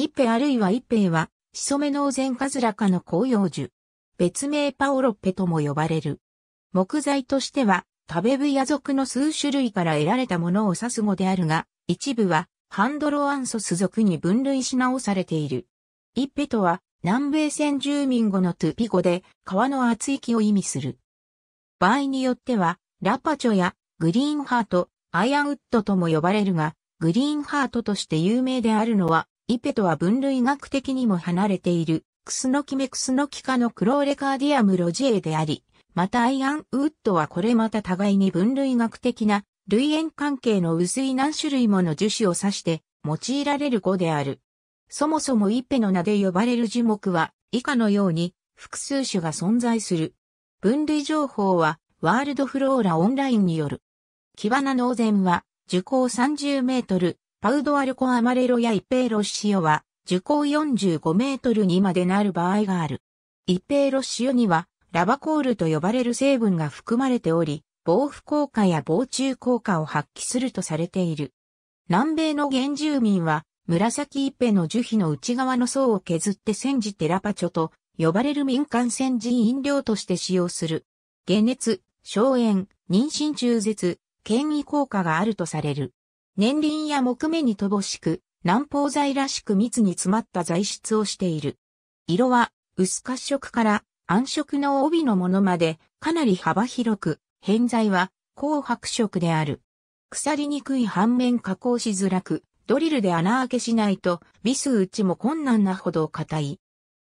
一平あるいは一平は、シソメノウゼンカズラ科の紅葉樹。別名パオロッペとも呼ばれる。木材としては、食べ部屋属の数種類から得られたものを指す語であるが、一部は、ハンドロアンソス属に分類し直されている。一ペとは、南米先住民語のトゥピ語で、川の厚木を意味する。場合によっては、ラパチョやグリーンハート、アイアンウッドとも呼ばれるが、グリーンハートとして有名であるのは、イペとは分類学的にも離れている、クスノキメクスノキ科のクローレカーディアムロジエであり、またアイアンウッドはこれまた互いに分類学的な類縁関係の薄い何種類もの樹脂を指して用いられる語である。そもそもイペの名で呼ばれる樹木は以下のように複数種が存在する。分類情報はワールドフローラオンラインによる。キバナノーゼンは樹高30メートル、パウドア・ルコ・アマレロや一平ロッシオは、樹高45メートルにまでなる場合がある。一平ロッシオには、ラバコールと呼ばれる成分が含まれており、防腐効果や防虫効果を発揮するとされている。南米の原住民は、紫一平の樹皮の内側の層を削って煎じてラパチョと呼ばれる民間煎じ飲料として使用する。解熱、消炎、妊娠中絶、権威効果があるとされる。年輪や木目に乏しく、南方材らしく密に詰まった材質をしている。色は薄褐色から暗色の帯のものまでかなり幅広く、偏材は紅白色である。腐りにくい反面加工しづらく、ドリルで穴開けしないと、ビス打ちも困難なほど硬い。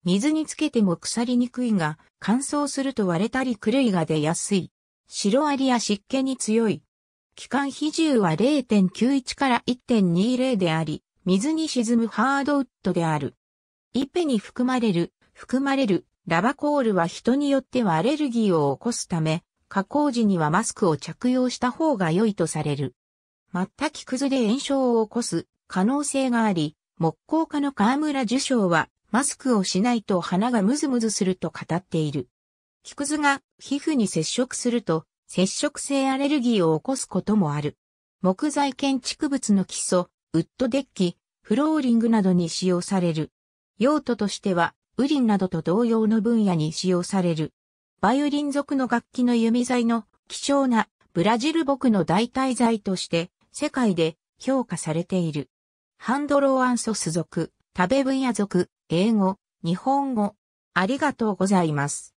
水につけても腐りにくいが、乾燥すると割れたり狂いが出やすい。白ありや湿気に強い。機関比重は0.91から1.20であり、水に沈むハードウッドである。イペに含まれる、含まれる、ラバコールは人によってはアレルギーを起こすため、加工時にはマスクを着用した方が良いとされる。全く崩れ炎症を起こす可能性があり、木工家の河村受賞は、マスクをしないと鼻がムズムズすると語っている。木くずが皮膚に接触すると接触性アレルギーを起こすこともある。木材建築物の基礎、ウッドデッキ、フローリングなどに使用される。用途としては、ウリンなどと同様の分野に使用される。バイオリン族の楽器の弓材の貴重なブラジル木の代替材として世界で評価されている。ハンドローアンソス族、食べ分野族、英語、日本語。ありがとうございます。